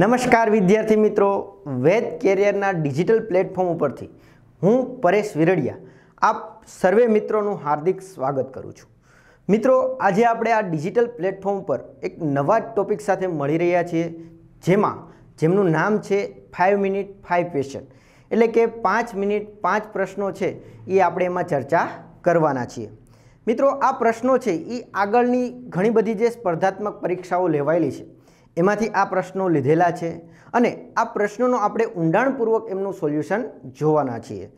નમસ્કાર વિદ્યાર્થી મિત્રો વેદ કેરિયરના ડિજિટલ પ્લેટફોર્મ ઉપરથી હું પરેશ વિરડિયા આપ સર્વે મિત્રોનું હાર્દિક સ્વાગત કરું છું મિત્રો આજે આપણે આ ડિજિટલ પ્લેટફોર્મ પર એક નવા જ ટોપિક સાથે મળી રહ્યા છીએ જેમાં જેમનું નામ છે ફાઇવ મિનિટ ફાઇવ ક્વેશ્ચન એટલે કે પાંચ મિનિટ પાંચ પ્રશ્નો છે એ આપણે એમાં ચર્ચા કરવાના છીએ મિત્રો આ પ્રશ્નો છે એ આગળની ઘણી બધી જે સ્પર્ધાત્મક પરીક્ષાઓ લેવાયેલી છે એમાંથી આ પ્રશ્નો લીધેલા છે અને આ પ્રશ્નોનો આપણે ઊંડાણપૂર્વક એમનું સોલ્યુશન જોવાના છીએ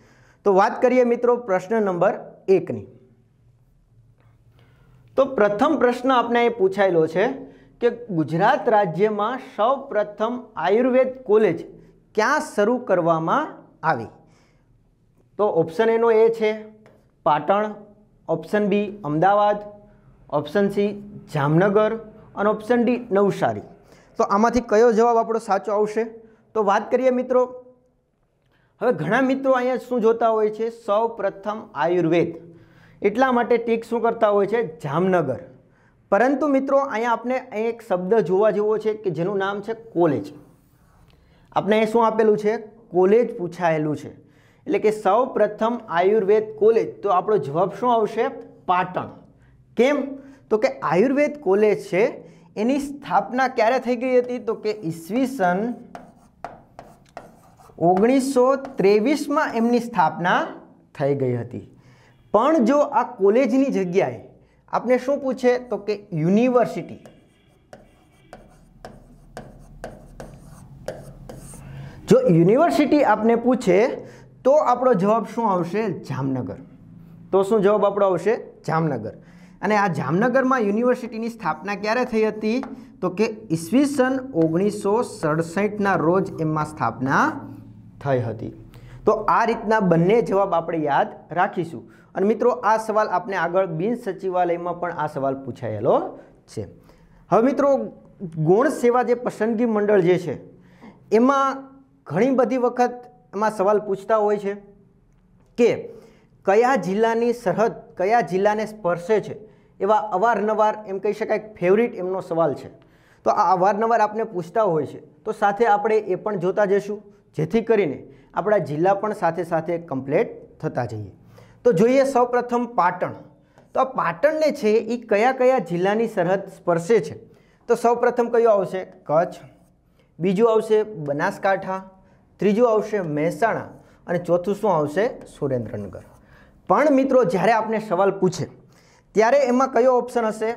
તો વાત કરીએ મિત્રો પ્રશ્ન નંબર એકની તો પ્રથમ પ્રશ્ન આપણે એ પૂછાયેલો છે કે ગુજરાત રાજ્યમાં સૌ પ્રથમ આયુર્વેદ કોલેજ ક્યાં શરૂ કરવામાં આવી તો ઓપ્શન એનો એ છે Patan option B Ahmedabad option C Jamnagar અને ઓપ્શન ડી નવસારી તો આમાંથી કયો જવાબ આપણો સાચો આવશે તો વાત કરીએ મિત્રો હવે ઘણા મિત્રો અહીંયા શું જોતા હોય છે સૌ આયુર્વેદ એટલા માટે ટીક શું કરતા હોય છે જામનગર પરંતુ મિત્રો અહીંયા આપણે અહીં એક શબ્દ જોવા જેવો છે કે જેનું નામ છે કોલેજ આપણે અહીં શું આપેલું છે કોલેજ પૂછાયેલું છે એટલે કે સૌ આયુર્વેદ કોલેજ તો આપણો જવાબ શું આવશે પાટણ કેમ તો કે આયુર્વેદ કોલેજ છે એની સ્થાપના ક્યારે થઈ ગઈ હતી તો કે ઈસવીસન ઓગણીસો ત્રેવીસમાં એમની સ્થાપના થઈ ગઈ હતી પણ જો આ કોલેજની જગ્યાએ આપણે શું પૂછે તો કે યુનિવર્સિટી જો યુનિવર્સિટી આપને પૂછે તો આપણો જવાબ શું આવશે જામનગર તો શું જવાબ આપણો આવશે જામનગર અને આ જામનગરમાં યુનિવર્સિટીની સ્થાપના ક્યારે થઈ હતી તો કે ઈસવી સન ઓગણીસો સડસઠના રોજ એમાં સ્થાપના થઈ હતી તો આ રીતના બંને જવાબ આપણે યાદ રાખીશું અને મિત્રો આ સવાલ આપણે આગળ બિન સચિવાલયમાં પણ આ સવાલ પૂછાયેલો છે હવે મિત્રો ગુણ સેવા જે પસંદગી મંડળ જે છે એમાં ઘણી બધી વખત એમાં સવાલ પૂછતા હોય છે કે કયા જિલ્લાની સરહદ કયા જિલ્લાને સ્પર્શે છે એવા અવારનવાર એમ કહી શકાય ફેવરિટ એમનો સવાલ છે તો આ અવારનવાર આપણે પૂછતા હોય છે તો સાથે આપણે એ પણ જોતા જઈશું જેથી કરીને આપણા જિલ્લા પણ સાથે સાથે કમ્પ્લેટ થતા જઈએ તો જોઈએ સૌપ્રથમ પાટણ તો આ પાટણને છે એ કયા કયા જિલ્લાની સરહદ સ્પર્શે છે તો સૌપ્રથમ કયો આવશે કચ્છ બીજું આવશે બનાસકાંઠા ત્રીજું આવશે મહેસાણા અને ચોથું શું આવશે સુરેન્દ્રનગર પણ મિત્રો જ્યારે આપણે સવાલ પૂછે ત્યારે એમાં કયો ઓપ્શન હશે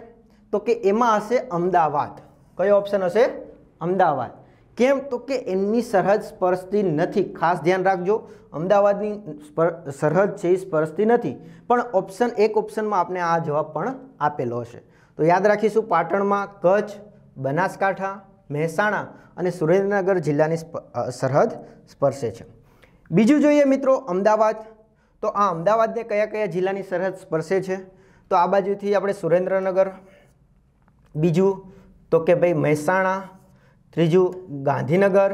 તો કે એમાં હશે અમદાવાદ કયો ઓપ્શન હશે અમદાવાદ કેમ તો કે એમની સરહદ સ્પર્શતી નથી ખાસ ધ્યાન રાખજો અમદાવાદની સરહદ છે એ સ્પર્શતી નથી પણ ઓપ્શન એક ઓપ્શનમાં આપણે આ જવાબ પણ આપેલો હશે તો યાદ રાખીશું પાટણમાં કચ્છ બનાસકાંઠા મહેસાણા અને સુરેન્દ્રનગર જિલ્લાની સરહદ સ્પર્શે છે બીજું જોઈએ મિત્રો અમદાવાદ તો આ અમદાવાદને કયા કયા જિલ્લાની સરહદ સ્પર્શે છે તો આ બાજુથી આપણે સુરેન્દ્રનગર બીજું તો કે ભાઈ મહેસાણા ત્રીજું ગાંધીનગર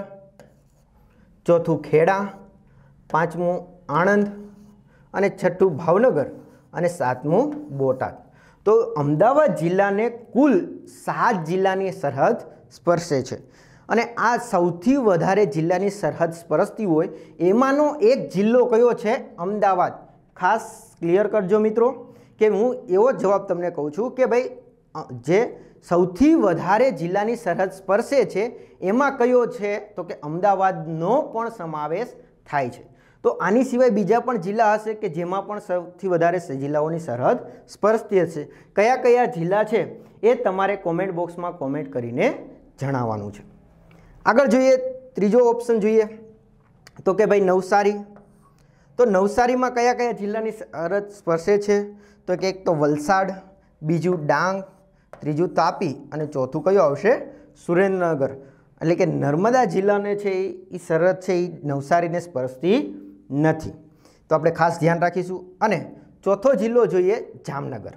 ચોથું ખેડા પાંચમું આણંદ અને છઠ્ઠું ભાવનગર અને સાતમું બોટાદ તો અમદાવાદ જિલ્લાને કુલ સાત જિલ્લાની સરહદ સ્પર્શે છે અને આ સૌથી વધારે જિલ્લાની સરહદ સ્પર્શતી હોય એમાંનો એક જિલ્લો કયો છે અમદાવાદ ખાસ ક્લિયર કરજો મિત્રો કે હું એવો જવાબ તમને કહું છું કે ભાઈ જે સૌથી વધારે જિલ્લાની સરહદ સ્પર્શે છે એમાં કયો છે તો કે અમદાવાદનો પણ સમાવેશ થાય છે તો આની સિવાય બીજા પણ જિલ્લા હશે કે જેમાં પણ સૌથી વધારે જિલ્લાઓની સરહદ સ્પર્શતી હશે કયા કયા જિલ્લા છે એ તમારે કોમેન્ટ બોક્સમાં કોમેન્ટ કરીને જણાવવાનું છે આગળ જોઈએ ત્રીજો ઓપ્શન જોઈએ તો કે ભાઈ નવસારી તો નવસારીમાં કયા કયા જિલ્લાની સરહદ સ્પર્શે છે તો કે એક તો વલસાડ બીજું ડાંગ ત્રીજું તાપી અને ચોથું કયું આવશે સુરેન્દ્રનગર એટલે કે નર્મદા જિલ્લાને છે એ સરહદ છે એ નવસારીને સ્પર્શતી નથી તો આપણે ખાસ ધ્યાન રાખીશું અને ચોથો જિલ્લો જોઈએ જામનગર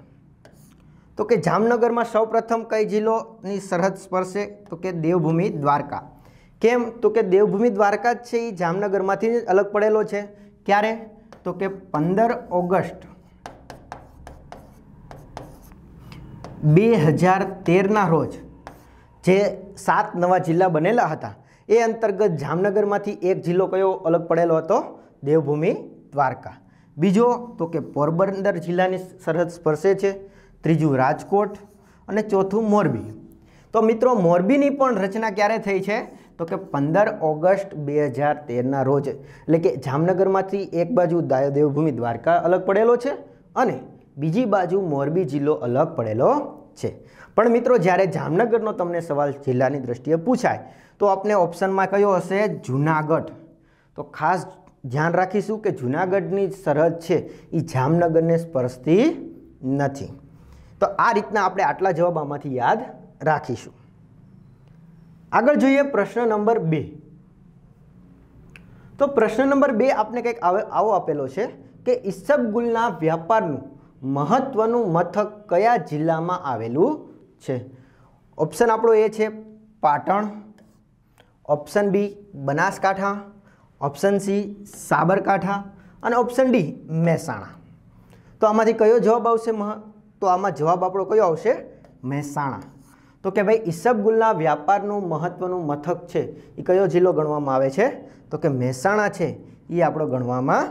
તો કે જામનગરમાં સૌપ્રથમ કઈ જિલ્લોની સરહદ સ્પર્શે તો કે દેવભૂમિ દ્વારકા કેમ તો કે દેવભૂમિ દ્વારકા જ છે એ જામનગરમાંથી અલગ પડેલો છે ક્યારે તો કે પંદર ઓગસ્ટ બે હજાર તેરના રોજ જે સાત નવા જિલ્લા બનેલા હતા એ અંતર્ગત જામનગરમાંથી એક જિલ્લો કયો અલગ પડેલો હતો દેવભૂમિ દ્વારકા બીજો તો કે પોરબંદર જિલ્લાની સરહદ સ્પર્શે છે ત્રીજું રાજકોટ અને ચોથું મોરબી તો મિત્રો મોરબીની પણ રચના ક્યારે થઈ છે તો કે પંદર ઓગસ્ટ બે હજાર તેરના રોજ એટલે કે જામનગરમાંથી એક બાજુ દેવભૂમિ દ્વારકા અલગ પડેલો છે અને બીજી બાજુ મોરબી જિલ્લો અલગ પડેલો છે પણ મિત્રો જ્યારે જામનગરનો તમને સવાલ જિલ્લાની દ્રષ્ટિએ પૂછાય તો આપને ઓપ્શનમાં કયો હશે જૂનાગઢ તો ખાસ ધ્યાન રાખીશું કે જૂનાગઢની સરહદ છે એ જામનગરને સ્પર્શતી નથી તો આ રીતના આપણે આટલા જવાબ આમાંથી યાદ રાખીશું આગળ જોઈએ પ્રશ્ન નંબર બે તો પ્રશ્ન નંબર બે આપને કંઈક આવો આપેલો છે કે ઈસબગુલના વ્યાપારનું મહત્ત્વનું મથક કયા જિલ્લામાં આવેલું છે ઓપ્શન આપણો એ છે Patan option B Banaskantha option C Sabarkantha અને ઓપ્શન ડી મહેસાણા તો આમાંથી કયો જવાબ આવશે મહ તો આમાં જવાબ આપણો કયો આવશે મહેસાણા તો કે ભાઈ ઈસબગુલના વ્યાપારનું મહત્ત્વનું મથક છે એ કયો જિલ્લો ગણવામાં આવે છે તો કે મહેસાણા છે એ આપણો ગણવામાં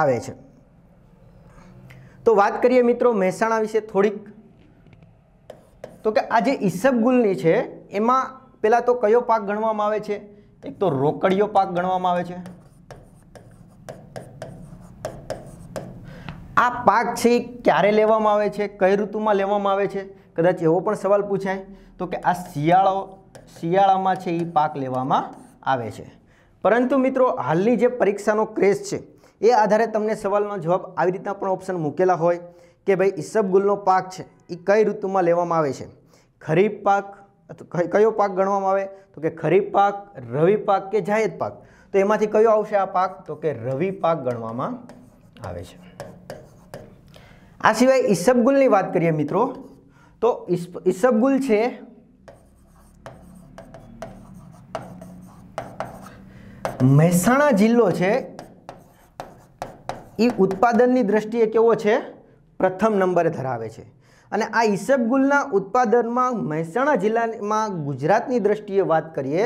આવે છે તો વાત કરીએ મિત્રો મહેસાણા વિશે થોડીક તો કે આ જે ઈસબગુલની છે એમાં પહેલાં તો કયો પાક ગણવામાં આવે છે એક તો રોકડીયો પાક ગણવામાં આવે છે આ પાક છે ક્યારે લેવામાં આવે છે કઈ ઋતુમાં લેવામાં આવે છે કદાચ એવો પણ સવાલ પૂછાય તો કે આ શિયાળો શિયાળામાં છે એ પાક લેવામાં આવે છે પરંતુ મિત્રો હાલની જે પરીક્ષાનો ક્રેઝ છે એ આધારે તમને સવાલનો જવાબ આવી રીતના પણ ઓપ્શન મૂકેલા હોય કે ભાઈ ઈસબગુલનો પાક છે એ કઈ ઋતુમાં લેવામાં આવે છે ખરીફ પાક કયો પાક ગણવામાં આવે તો કે ખરીફ પાક રવિ પાક કે જાયદ પાક તો એમાંથી કયો આવશે આ પાક તો કે રવિ પાક ગણવામાં આવે છે આ સિવાય ઈસબગુલની વાત કરીએ મિત્રો તો ઈસબગુલ છે મહેસાણા જિલ્લો છે એ ઉત્પાદનની દ્રષ્ટિએ કેવો છે પ્રથમ નંબરે ધરાવે છે અને આ ઈસબગુલના ઉત્પાદનમાં મહેસાણા જિલ્લામાં ગુજરાતની દ્રષ્ટિએ વાત કરીએ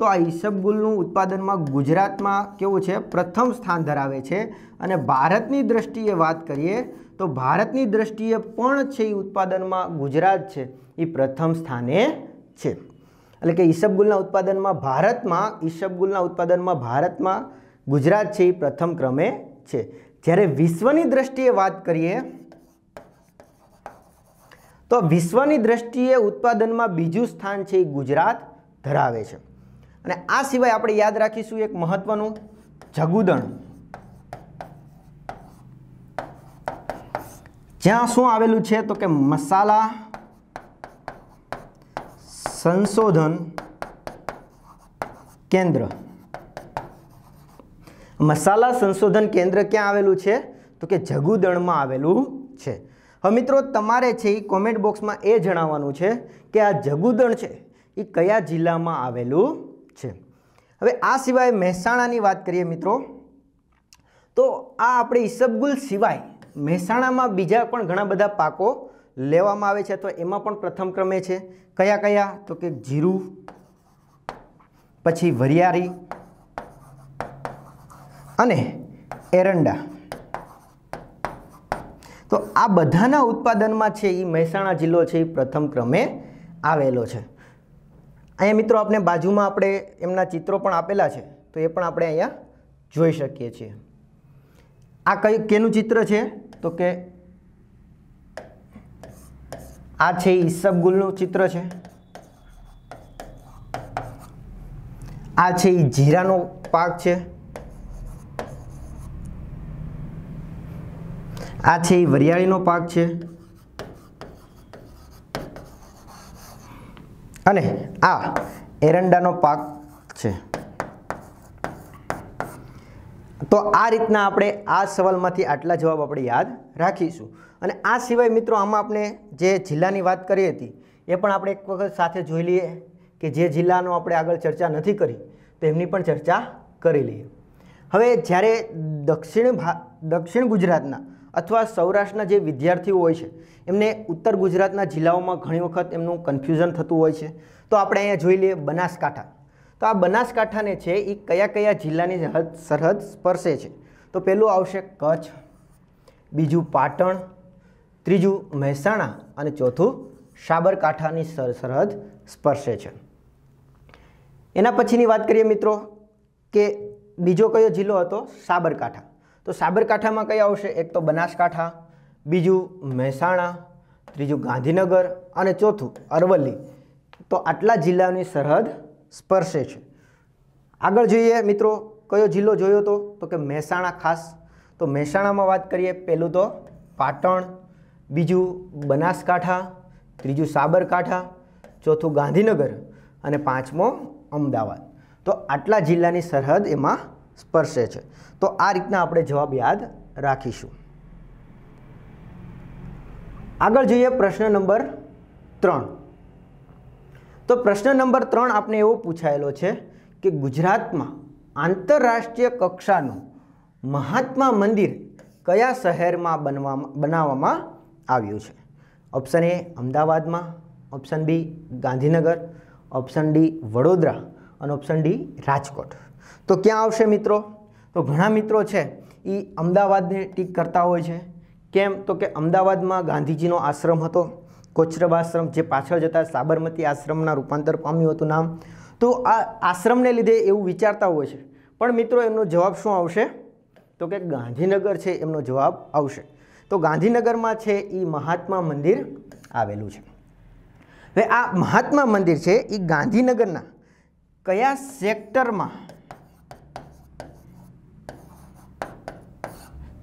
તો આ ઈસબગુલનું ઉત્પાદનમાં ગુજરાતમાં કેવું છે પ્રથમ સ્થાન ધરાવે છે અને ભારતની દ્રષ્ટિએ વાત કરીએ તો ભારતની દ્રષ્ટિએ પણ છે એ ઉત્પાદનમાં ગુજરાત છે એ પ્રથમ સ્થાને છે એટલે કે ઈસબગુલના ઉત્પાદનમાં ભારતમાં ઈસબગુલના ઉત્પાદનમાં ભારતમાં ગુજરાત છે એ પ્રથમ ક્રમે છે જ્યારે વિશ્વની દ્રષ્ટિએ વાત કરીએ તો વિશ્વની દ્રષ્ટિએ ઉત્પાદનમાં બીજું સ્થાન છે એ ગુજરાત ધરાવે છે અને આ સિવાય આપણે યાદ રાખીશું એક મહત્વનું જગુદણ જ્યાં શું આવેલું છે તો કે મસાલા સંશોધન કેન્દ્ર મસાલા સંશોધન કેન્દ્ર ક્યાં આવેલું છે તો કે જગુદણમાં આવેલું છે હવે મિત્રો તમારે છે એ કોમેન્ટ બોક્સમાં એ જણાવવાનું છે કે આ જગુદણ છે એ કયા જિલ્લામાં આવેલું છે હવે આ સિવાય મહેસાણાની વાત કરીએ મિત્રો તો આ આપણે ઈસબગુલ સિવાય મહેસાણામાં બીજા પણ ઘણા બધા પાકો લેવામાં આવે છે તો એમાં પણ પ્રથમ ક્રમે છે કયા કયા તો કે જીરું પછી વરિયારી અને એરંડા તો આ બધાના ઉત્પાદનમાં છે એ મહેસાણા જિલ્લો છે એ પ્રથમ ક્રમે આવેલો છે અહીંયા મિત્રો આપણે બાજુમાં આપણે એમના ચિત્રો પણ આપેલા છે તો એ પણ આપણે અહીંયા જોઈ શકીએ છીએ આ કયું કેનું ચિત્ર છે તો કે આ છે ઈસબગુલનું ચિત્ર છે આ છે એ જીરાનો પાક છે આ છે એ વરિયાળીનો પાક છે અને આ એરંડાનો પાક છે તો આ રીતના આપણે આ સવાલમાંથી આટલા જવાબ આપણે યાદ રાખીશું અને આ સિવાય મિત્રો આમાં આપણે જે જિલ્લાની વાત કરી હતી એ પણ આપણે એક વખત સાથે જોઈ લઈએ કે જે જિલ્લાનો આપણે આગળ ચર્ચા નથી કરી તો એમની પણ ચર્ચા કરી લઈએ હવે જ્યારે દક્ષિણ ભા દક્ષિણ ગુજરાતના અથવા સૌરાષ્ટ્રના જે વિદ્યાર્થીઓ હોય છે એમને ઉત્તર ગુજરાતના જિલ્લાઓમાં ઘણી વખત એમનું કન્ફ્યુઝન થતું હોય છે તો આપણે અહીંયા જોઈ લઈએ બનાસકાંઠા તો આ બનાસકાંઠાને છે એ કયા કયા જિલ્લાની સરહદ સ્પર્શે છે તો પહેલું આવશે કચ્છ બીજું પાટણ ત્રીજું મહેસાણા અને ચોથું સાબરકાંઠાની સરહદ સ્પર્શે છે એના પછીની વાત કરીએ મિત્રો કે બીજો કયો જિલ્લો હતો સાબરકાંઠા તો સાબરકાંઠામાં કયા આવશે એક તો બનાસકાંઠા બીજું મહેસાણા ત્રીજું ગાંધીનગર અને ચોથું અરવલ્લી તો આટલા જિલ્લાની સરહદ સ્પર્શે છે આગળ જોઈએ મિત્રો કયો જિલ્લો જોયો હતો તો કે મહેસાણા ખાસ તો મહેસાણામાં વાત કરીએ પહેલું તો પાટણ બીજું બનાસકાંઠા ત્રીજું સાબરકાંઠા ચોથું ગાંધીનગર અને પાંચમો અમદાવાદ તો આટલા જિલ્લાની સરહદ એમાં સ્પર્શે છે તો આ રીતના આપણે જવાબ યાદ રાખીશું આગળ જોઈએ પ્રશ્ન નંબર ત્રણ તો પ્રશ્ન નંબર ત્રણ આપણે એવો પૂછાયેલો છે કે ગુજરાતમાં આંતરરાષ્ટ્રીય કક્ષાનું મહાત્મા મંદિર કયા શહેરમાં બનવામાં બનાવવામાં આવ્યું છે ઓપ્શન એ અમદાવાદમાં option B Gandhinagar option D Vadodara અને ઓપ્શન ડી રાજકોટ તો ક્યાં આવશે મિત્રો તો ઘણા મિત્રો છે એ અમદાવાદને ટીક કરતા હોય છે કેમ તો કે અમદાવાદમાં ગાંધીજીનો આશ્રમ હતો કોચરબ આશ્રમ જે પાછળ જતા સાબરમતી આશ્રમના રૂપાંતર પામ્યું હતું નામ તો આ આશ્રમને લીધે એવું વિચારતા હોય છે પણ મિત્રો એમનો જવાબ શું આવશે તો કે ગાંધીનગર છે એમનો જવાબ આવશે તો ગાંધીનગરમાં છે એ મહાત્મા મંદિર આવેલું છે હવે આ મહાત્મા મંદિર છે એ ગાંધીનગરના કયા સેક્ટરમાં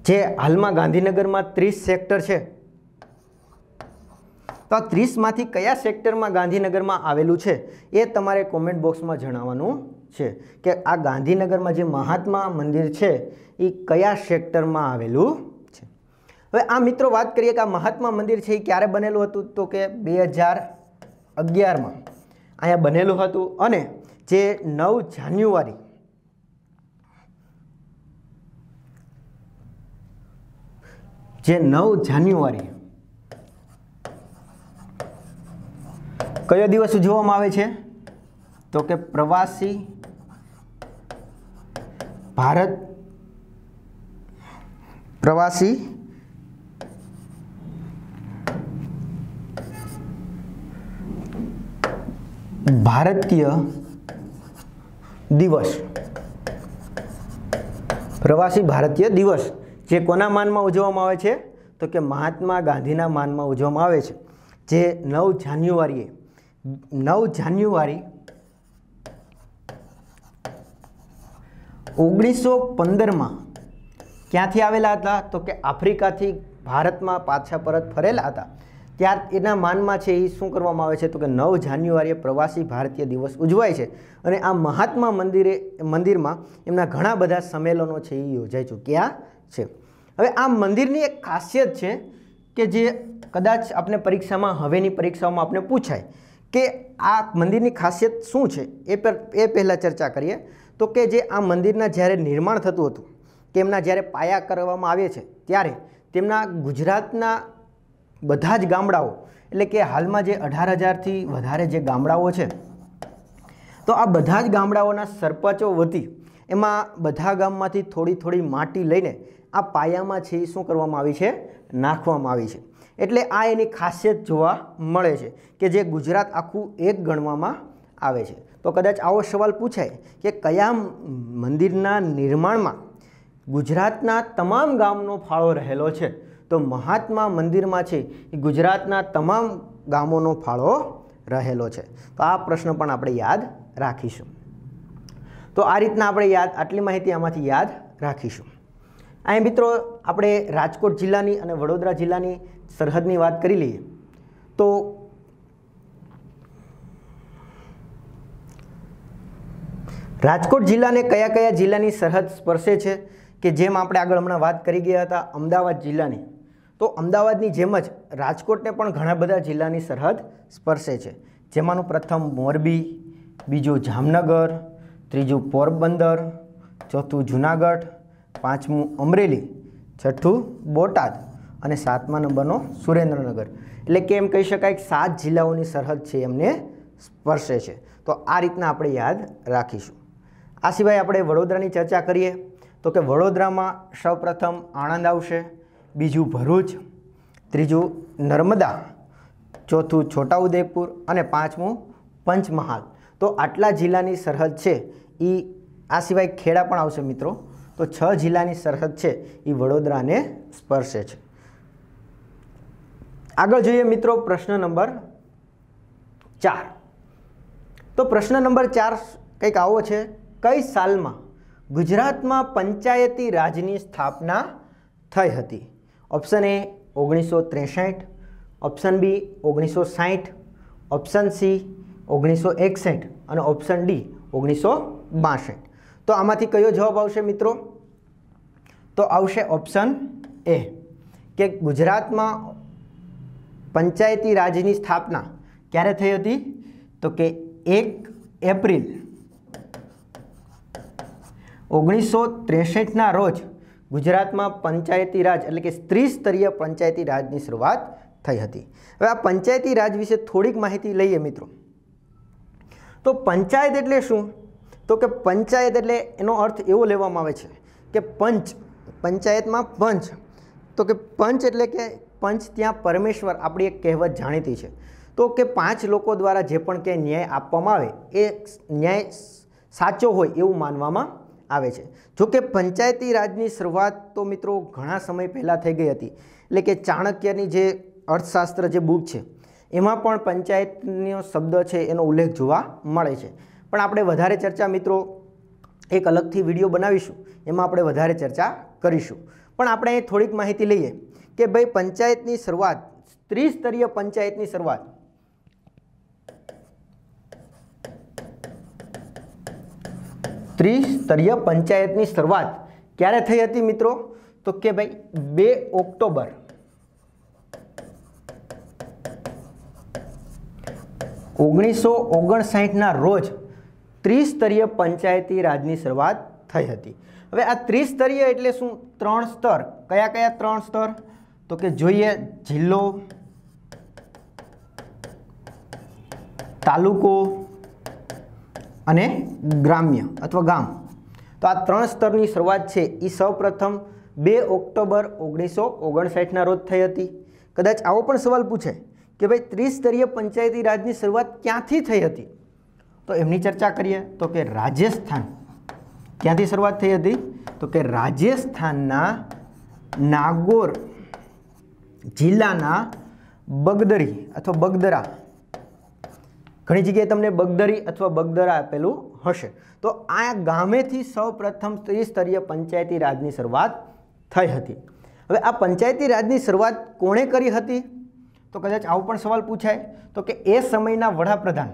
જે હાલમાં ગાંધીનગરમાં ત્રીસ સેક્ટર છે તો આ ત્રીસમાંથી કયા સેક્ટરમાં ગાંધીનગરમાં આવેલું છે એ તમારે કોમેન્ટ બોક્સમાં જણાવવાનું છે કે આ ગાંધીનગરમાં જે મહાત્મા મંદિર છે એ કયા સેક્ટરમાં આવેલું છે હવે આ મિત્રો વાત કરીએ કે આ મહાત્મા મંદિર છે એ ક્યારે બનેલું હતું તો કે બે હજાર અગિયારમાં અહીંયા બનેલું હતું અને જે નવ જાન્યુઆરી જે નવ જાન્યુઆરી કયો દિવસ ઉજવવામાં આવે છે તો કે પ્રવાસી ભારત પ્રવાસી ભારતીય દિવસ પ્રવાસી ભારતીય દિવસ જે કોના માનમાં ઉજવવામાં આવે છે તો કે મહાત્મા ગાંધીના માનમાં ઉજવવામાં આવે છે જે નવ જાન્યુઆરીએ નવ જાન્યુઆરી ઓગણીસો પંદરમાં ક્યાંથી આવેલા હતા તો કે આફ્રિકાથી ભારતમાં પાછા પરત ફરેલા હતા ત્યાર એના માનમાં છે એ શું કરવામાં આવે છે તો કે નવ જાન્યુઆરીએ પ્રવાસી ભારતીય દિવસ ઉજવાય છે અને આ મહાત્મા મંદિરે મંદિરમાં એમના ઘણા બધા સંમેલનો છે એ યોજાઈ ચૂક્યા છે હવે આ મંદિરની એક ખાસિયત છે કે જે કદાચ આપણે પરીક્ષામાં હવેની પરીક્ષાઓમાં આપણે પૂછાય કે આ મંદિરની ખાસિયત શું છે એ પર એ પહેલાં ચર્ચા કરીએ તો કે જે આ મંદિરના જ્યારે નિર્માણ થતું હતું કે તેમના જ્યારે પાયા કરવામાં આવે છે ત્યારે તેમના ગુજરાતના બધા જ ગામડાઓ એટલે કે હાલમાં જે અઢાર હજારથી વધારે જે ગામડાઓ છે તો આ બધા જ ગામડાઓના સરપંચો વતી એમાં બધા ગામમાંથી થોડી થોડી માટી લઈને આ પાયામાં છે એ શું કરવામાં આવી છે નાખવામાં આવી છે એટલે આ એની ખાસિયત જોવા મળે છે કે જે ગુજરાત આખું એક ગણવામાં આવે છે તો કદાચ આવો સવાલ પૂછાય કે કયા મંદિરના નિર્માણમાં ગુજરાતના તમામ ગામનો ફાળો રહેલો છે તો મહાત્મા મંદિરમાં છે એ ગુજરાતના તમામ ગામોનો ફાળો રહેલો છે તો આ પ્રશ્ન પણ આપણે યાદ રાખીશું તો આ રીતના આપણે યાદ આટલી માહિતી આમાંથી યાદ રાખીશું અહીં મિત્રો આપણે રાજકોટ જિલ્લાની અને વડોદરા જિલ્લાની સરહદની વાત કરી લઈએ તો રાજકોટ જિલ્લાને કયા કયા જિલ્લાની સરહદ સ્પર્શે છે કે જેમ આપણે આગળ હમણાં વાત કરી ગયા હતા અમદાવાદ જિલ્લાની તો અમદાવાદની જેમ જ રાજકોટને પણ ઘણા બધા જિલ્લાની સરહદ સ્પર્શે છે જેમાંનું પ્રથમ મોરબી બીજો જામનગર ત્રીજું પોરબંદર ચોથું જુનાગઢ પાંચમું અમરેલી છઠ્ઠું બોટાદ અને સાતમા નંબરનો સુરેન્દ્રનગર એટલે કે એમ કહી શકાય કે સાત જિલ્લાઓની સરહદ છે એમને સ્પર્શે છે તો આ રીતના આપણે યાદ રાખીશું આ સિવાય આપણે વડોદરાની ચર્ચા કરીએ તો કે વડોદરામાં સૌપ્રથમ આણંદ આવશે બીજું ભરૂચ ત્રીજું નર્મદા ચોથું છોટાઉદેપુર અને પાંચમું પંચમહાલ તો આટલા જિલ્લાની સરહદ છે એ આ સિવાય ખેડા પણ આવશે મિત્રો તો છ જિલ્લાની સરહદ છે એ વડોદરાને સ્પર્શે છે આગળ જોઈએ મિત્રો પ્રશ્ન નંબર ચાર તો પ્રશ્ન નંબર ચાર કંઈક આવો છે કઈ સાલમાં ગુજરાતમાં પંચાયતી રાજની સ્થાપના થઈ હતી ઓપ્શન એ ઓગણીસો ત્રેસઠ ઓપ્શન બી ઓગણીસો સાહીઠ ઓપ્શન સી ઓગણીસો એકસઠ અને ઓપ્શન ડી ઓગણીસો બાસઠ તો આમાંથી કયો જવાબ આવશે મિત્રો તો આવશે ઓપ્શન એ કે ગુજરાતમાં પંચાયતી રાજની સ્થાપના ક્યારે થઈ હતી તો કે એક એપ્રિલ ઓગણીસો ત્રેસઠના રોજ ગુજરાતમાં પંચાયતી રાજ એટલે કે સ્ત્રીસ્તરીય પંચાયતી રાજની શરૂઆત થઈ હતી હવે આ પંચાયતી રાજ વિશે થોડીક માહિતી લઈએ મિત્રો તો પંચાયત એટલે શું તો કે પંચાયત એટલે એનો અર્થ એવો લેવામાં આવે છે કે પંચ પંચાયતમાં પંચ તો કે પંચ એટલે કે પંચ ત્યાં પરમેશ્વર આપણી એક કહેવત જાણીતી છે તો કે પાંચ લોકો દ્વારા જે પણ ક્યાંય ન્યાય આપવામાં આવે એ ન્યાય સાચો હોય એવું માનવામાં આવે છે જો કે પંચાયતી રાજની શરૂઆત તો મિત્રો ઘણા સમય પહેલાં થઈ ગઈ હતી એટલે કે ચાણક્યની જે અર્થશાસ્ત્ર જે બુક છે એમાં પણ પંચાયતનો શબ્દ છે એનો ઉલ્લેખ જોવા મળે છે પણ આપણે વધારે ચર્ચા મિત્રો એક અલગથી વિડીયો બનાવીશું એમાં આપણે વધારે ચર્ચા કરીશું પણ આપણે અહીં થોડીક માહિતી લઈએ કે ભાઈ પંચાયતની શરૂઆત ત્રિસ્તરીય પંચાયતની શરૂઆત ત્રિસ્તરીય પંચાયતની શરૂઆત ક્યારે થઈ હતી મિત્રો તો કે ભાઈ બે ઓક્ટોબર ઓગણીસો ઓગણસાઠના રોજ ત્રિસ્તરીય પંચાયતી રાજની શરૂઆત થઈ હતી હવે આ ત્રિસ્તરીય એટલે શું ત્રણ સ્તર કયા કયા ત્રણ સ્તર તો કે જોઈએ જિલ્લો તાલુકો અને ગ્રામ્ય અથવા ગામ તો આ ત્રણ સ્તરની શરૂઆત છે એ સૌ પ્રથમ બે ઓક્ટોબર ઓગણીસો ઓગણસાઠના રોજ થઈ હતી કદાચ આવો પણ સવાલ પૂછે કે ભાઈ ત્રિસ્તરીય પંચાયતી રાજની શરૂઆત ક્યાંથી થઈ હતી તો એમની ચર્ચા કરીએ તો કે રાજસ્થાન ક્યાંથી શરૂઆત થઈ હતી તો કે રાજસ્થાનના નાગોર જિલ્લાના બગદરી અથવા બગદરા ઘણી જગ્યાએ તમને બગદરી અથવા બગદરા આપેલું હશે તો આ ગામેથી સૌ પ્રથમ ત્રિસ્તરીય પંચાયતી રાજની શરૂઆત થઈ હતી હવે આ પંચાયતી રાજની શરૂઆત કોણે કરી હતી તો કદાચ આવો પણ સવાલ પૂછાય તો કે એ સમયના વડાપ્રધાન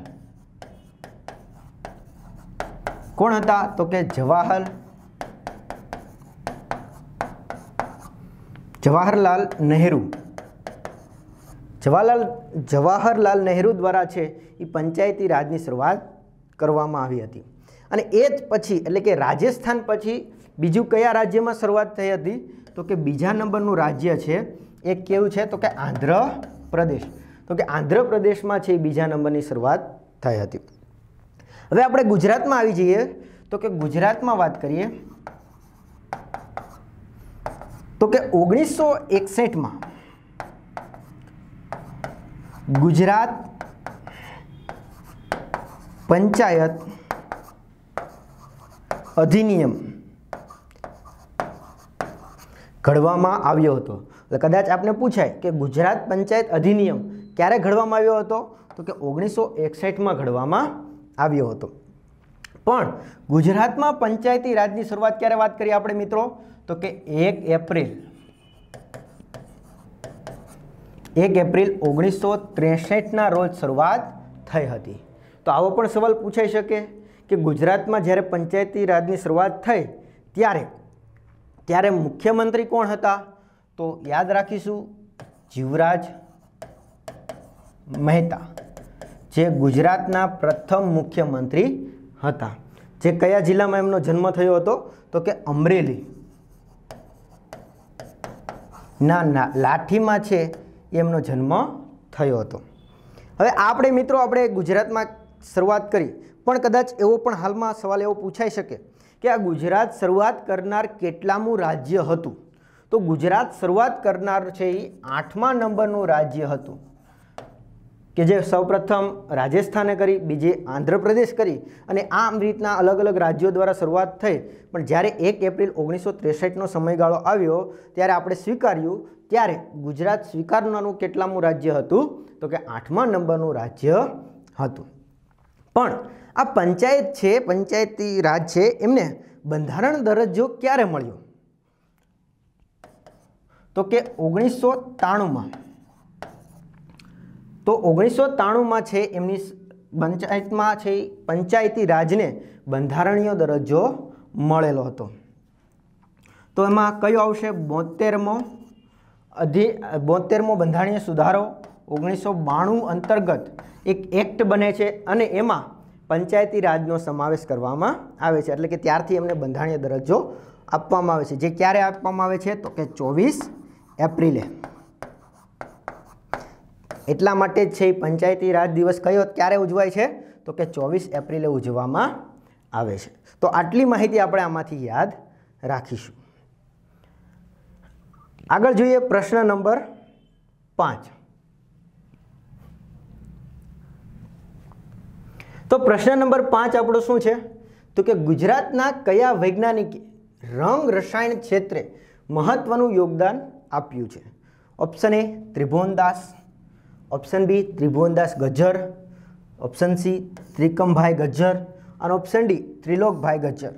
કોણ હતા તો કે જવાહર જવાહરલાલ નહેરુ જવાહરલાલ જવાહરલાલ નહેરુ દ્વારા છે એ પંચાયતી રાજની શરૂઆત કરવામાં આવી હતી અને એ જ પછી એટલે કે રાજસ્થાન પછી બીજું કયા રાજ્યમાં શરૂઆત થઈ હતી તો કે બીજા નંબરનું રાજ્ય છે એ કેવું છે તો કે આંધ્ર પ્રદેશ તો કે આંધ્રપ્રદેશમાં છે એ બીજા નંબરની શરૂઆત થઈ હતી હવે આપણે ગુજરાતમાં આવી જઈએ તો કે ગુજરાતમાં વાત કરીએ તો કે ઓગણીસો એકસઠમાં ગુજરાત પંચાયત અધિનિયમ ઘડવામાં આવ્યો હતો એટલે કદાચ આપને પૂછાય કે ગુજરાત પંચાયત અધિનિયમ ક્યારે ઘડવામાં આવ્યો હતો તો કે ઓગણીસો એકસઠમાં ઘડવામાં આવ્યો હતો પણ ગુજરાતમાં પંચાયતી રાજની શરૂઆત ક્યારે વાત કરીએ આપણે મિત્રો તો કે એક એપ્રિલ એક એપ્રિલ ઓગણીસો ત્રેસઠના રોજ શરૂઆત થઈ હતી તો આવો પણ સવાલ પૂછાઈ શકે કે ગુજરાતમાં જ્યારે પંચાયતી રાજની શરૂઆત થઈ ત્યારે ત્યારે મુખ્યમંત્રી કોણ હતા તો યાદ રાખીશું જીવરાજ મહેતા જે ગુજરાતના પ્રથમ મુખ્યમંત્રી હતા જે કયા જિલ્લામાં એમનો જન્મ થયો હતો તો કે અમરેલી ના ના લાઠીમાં છે એમનો જન્મ થયો હતો હવે આપણે મિત્રો આપણે ગુજરાતમાં શરૂઆત કરી પણ કદાચ એવો પણ હાલમાં સવાલ એવો પૂછાઈ શકે કે આ ગુજરાત શરૂઆત કરનાર કેટલામું રાજ્ય હતું તો ગુજરાત શરૂઆત કરનાર છે એ આઠમા નંબરનું રાજ્ય હતું કે જે સૌપ્રથમ રાજસ્થાને કરી બીજે આંધ્રપ્રદેશ કરી અને આમ રીતના અલગ અલગ રાજ્યો દ્વારા શરૂઆત થઈ પણ જ્યારે એક એપ્રિલ ઓગણીસો ત્રેસઠનો સમયગાળો આવ્યો ત્યારે આપણે સ્વીકાર્યું ત્યારે ગુજરાત સ્વીકારનારું કેટલામું રાજ્ય હતું તો કે આઠમા નંબરનું રાજ્ય હતું પણ આ પંચાયત છે પંચાયતી રાજ છે એમને બંધારણ દરજ્જો ક્યારે મળ્યો તો કે ઓગણીસો ત્રાણુંમાં તો ઓગણીસો ત્રાણુંમાં છે એમની પંચાયતમાં છે પંચાયતી રાજને બંધારણીય દરજ્જો મળેલો હતો તો એમાં કયો આવશે બોતેરમો અધિ બોતેરમો બંધારણીય સુધારો ઓગણીસો બાણું અંતર્ગત એક એક્ટ બને છે અને એમાં પંચાયતી રાજનો સમાવેશ કરવામાં આવે છે એટલે કે ત્યારથી એમને બંધારણીય દરજ્જો આપવામાં આવે છે જે ક્યારે આપવામાં આવે છે તો કે ચોવીસ એપ્રિલે એટલા માટે જ છે એ પંચાયતી રાજ દિવસ કયો ક્યારે ઉજવાય છે તો કે ચોવીસ એપ્રિલે ઉજવવામાં આવે છે તો આટલી માહિતી આપણે આમાંથી યાદ રાખીશું આગળ જોઈએ પ્રશ્ન નંબર પાંચ તો પ્રશ્ન નંબર પાંચ આપણો શું છે તો કે ગુજરાતના કયા વૈજ્ઞાનિકે રંગ રસાયણ ક્ષેત્રે મહત્વનું યોગદાન આપ્યું છે option A Tribhuvandas option B Tribhuvandas Gajjar option C Trikambhai Gajjar અને ઓપ્શન ડી ત્રિલોકભાઈ ગજ્જર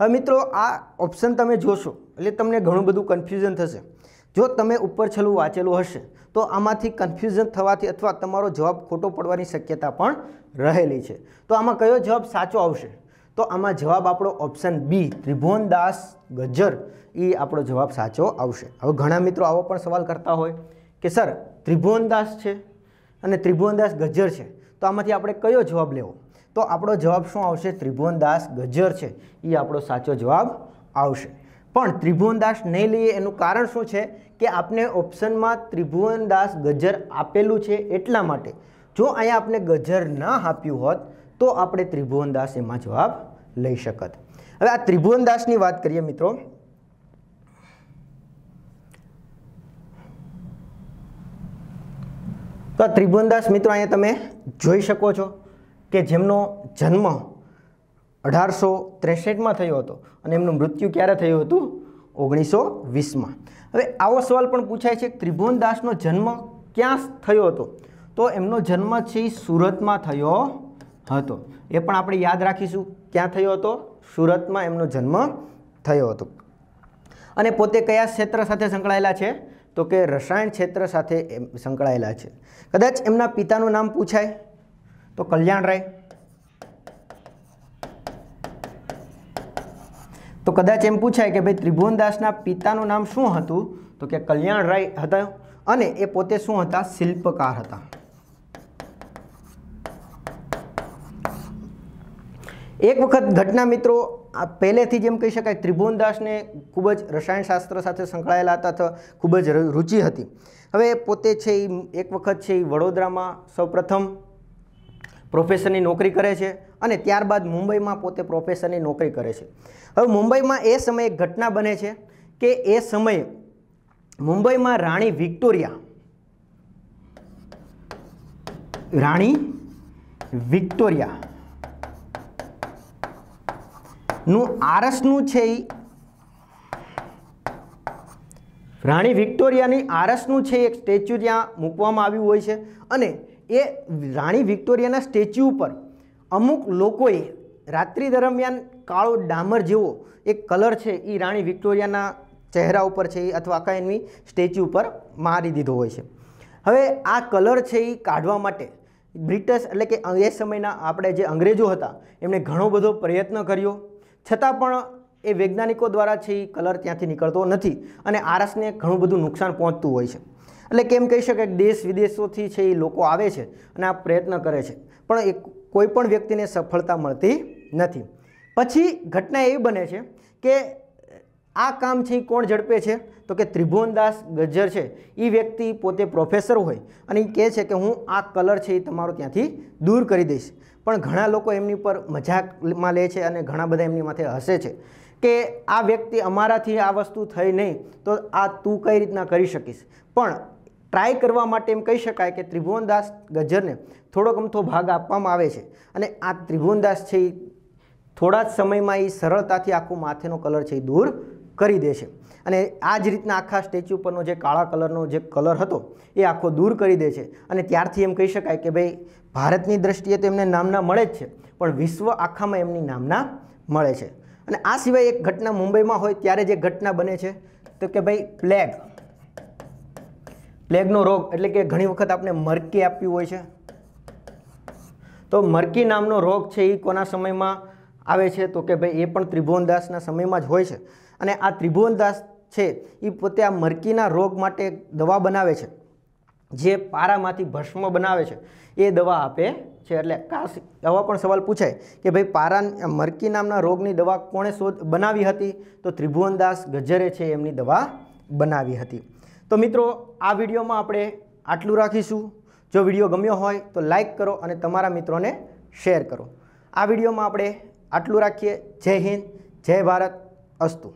હવે મિત્રો આ ઓપ્શન તમે જોશો એટલે તમને ઘણું બધું કન્ફ્યુઝન થશે જો તમે ઉપર છેલ્લું વાંચેલું હશે તો આમાંથી કન્ફ્યુઝન થવાથી અથવા તમારો જવાબ ખોટો પડવાની શક્યતા પણ રહેલી છે તો આમાં કયો જવાબ સાચો આવશે તો આમાં જવાબ આપણો ઓપ્શન બી ત્રિભુવનદાસ ગજ્જર એ આપણો જવાબ સાચો આવશે હવે ઘણા મિત્રો આવો પણ સવાલ કરતા હોય કે સર ત્રિભુવનદાસ છે અને ત્રિભુવનદાસ ગજ્જર છે તો આમાંથી આપણે કયો જવાબ લેવો તો આપણો જવાબ શું આવશે ત્રિભુવનદાસ ગજ્જર છે એ આપણો સાચો જવાબ આવશે પણ ત્રિભુવનદાસ નહીં લઈએ એનું કારણ શું છે કે આપને ઓપ્શનમાં ત્રિભુવનદાસ ગજ્જર આપેલું છે એટલા માટે જો અહીંયા આપણે ગજ્જર ન આપ્યું હોત તો આપણે ત્રિભુવનદાસ એમાં જવાબ લઈ શકત હવે આ ત્રિભુવનદાસની વાત કરીએ મિત્રો તો આ ત્રિભુવનદાસ મિત્રો અહીંયા તમે જોઈ શકો છો કે જેમનો જન્મ અઢારસો ત્રેસઠમાં થયો હતો અને એમનું મૃત્યુ ક્યારે થયું હતું ઓગણીસો વીસમાં હવે આવો સવાલ પણ પૂછાય છે ત્રિભુવનદાસનો જન્મ ક્યાં થયો હતો તો એમનો જન્મ છે સુરતમાં થયો હતો એ પણ આપણે યાદ રાખીશું ક્યાં થયો હતો સુરતમાં એમનો જન્મ થયો હતો અને પોતે કયા ક્ષેત્ર સાથે સંકળાયેલા છે તો કે રસાયણ ક્ષેત્ર સાથે સંકળાયેલા છે કદાચ એમના પિતાનું નામ પૂછાય તો કલ્યાણ રાય તો કદાચ એમ પૂછાય કે ભાઈ ત્રિભુવનદાસના પિતાનું નામ શું હતું તો કે કલ્યાણ રાય હતા અને એ પોતે શું હતા શિલ્પકાર હતા એક વખત ઘટના મિત્રો આ પહેલેથી જેમ કહી શકાય ત્રિભુવનદાસને ખૂબ જ રસાયણશાસ્ત્ર સાથે સંકળાયેલા હતા ખૂબ જ રુચિ હતી હવે પોતે છે એ એક વખત છે એ વડોદરામાં સૌપ્રથમ પ્રોફેસરની નોકરી કરે છે અને ત્યારબાદ મુંબઈમાં પોતે પ્રોફેસરની નોકરી કરે છે હવે મુંબઈમાં એ સમયે એક ઘટના બને છે કે એ સમયે મુંબઈમાં રાણી વિક્ટોરિયા રાણી વિક્ટોરિયા નું આરસનું છે એ રાણી વિક્ટોરિયાની આરસનું છે એક સ્ટેચ્યુ ત્યાં મૂકવામાં આવ્યું હોય છે અને એ રાણી વિક્ટોરિયાના સ્ટેચ્યુ ઉપર અમુક લોકોએ રાત્રિ દરમિયાન કાળો ડામર જેવો એક કલર છે એ રાણી વિક્ટોરિયાના ચહેરા ઉપર છે એ અથવા કાંઈ એની સ્ટેચ્યુ ઉપર મારી દીધો હોય છે હવે આ કલર છે એ કાઢવા માટે બ્રિટિશ એટલે કે એ સમયના આપણે જે અંગ્રેજો હતા એમણે ઘણો બધો પ્રયત્ન કર્યો છતાં પણ એ વૈજ્ઞાનિકો દ્વારા છે એ કલર ત્યાંથી નીકળતો નથી અને આરસને ઘણું બધું નુકસાન પહોંચતું હોય છે એટલે કેમ કહી શકાય દેશ વિદેશોથી છે એ લોકો આવે છે અને આ પ્રયત્ન કરે છે પણ એ કોઈ પણ વ્યક્તિને સફળતા મળતી નથી પછી ઘટના એવી બને છે કે આ કામ છે એ કોણ ઝડપે છે તો કે ત્રિભુવનદાસ ગજ્જર છે એ વ્યક્તિ પોતે પ્રોફેસર હોય અને એ કહે છે કે હું આ કલર છે એ તમારો ત્યાંથી દૂર કરી દઈશ પણ ઘણા લોકો એમની પર મજાકમાં લે છે અને ઘણા બધા એમની માથે હસે છે કે આ વ્યક્તિ અમારાથી આ વસ્તુ થઈ નહીં તો આ તું કઈ રીતના કરી શકીશ પણ ટ્રાય કરવા માટે એમ કહી શકાય કે ત્રિભુવનદાસ ગજ્જરને થોડોક અમથો ભાગ આપવામાં આવે છે અને આ ત્રિભુવનદાસ છે એ થોડા જ સમયમાં એ સરળતાથી આખું માથેનો કલર છે એ દૂર કરી દે છે અને આ જ રીતના આખા સ્ટેચ્યુ પરનો જે કાળા કલરનો જે કલર હતો એ આખો દૂર કરી દે છે અને ત્યારથી એમ કહી શકાય કે ભાઈ ભારતની દ્રષ્ટિએ તો એમને નામના મળે જ છે પણ વિશ્વ આખામાં એમની નામના મળે છે અને આ સિવાય એક ઘટના મુંબઈમાં હોય ત્યારે જે ઘટના બને છે તો કે ભાઈ પ્લેગ પ્લેગનો રોગ એટલે કે ઘણી વખત આપણે મરકી આપવી હોય છે તો મરકી નામનો રોગ છે એ કોના સમયમાં આવે છે તો કે ભાઈ એ પણ ત્રિભુવનદાસના સમયમાં જ હોય છે અને આ ત્રિભુવનદાસ છે એ પોતે આ મરકીના રોગ માટે દવા બનાવે છે જે પારામાંથી ભસ્મ બનાવે છે એ દવા આપે છે એટલે કાશ આવા પણ સવાલ પૂછાય કે ભાઈ પારા મરકી નામના રોગની દવા કોણે શોધ બનાવી હતી તો ત્રિભુવનદાસ ગજરે છે એમની દવા બનાવી હતી તો મિત્રો આ વિડીયોમાં આપણે આટલું રાખીશું જો વિડીયો ગમ્યો હોય તો લાઈક કરો અને તમારા મિત્રોને શેર કરો આ વિડીયોમાં આપણે આટલું રાખીએ જય હિન્દ જય ભારત અસ્તુ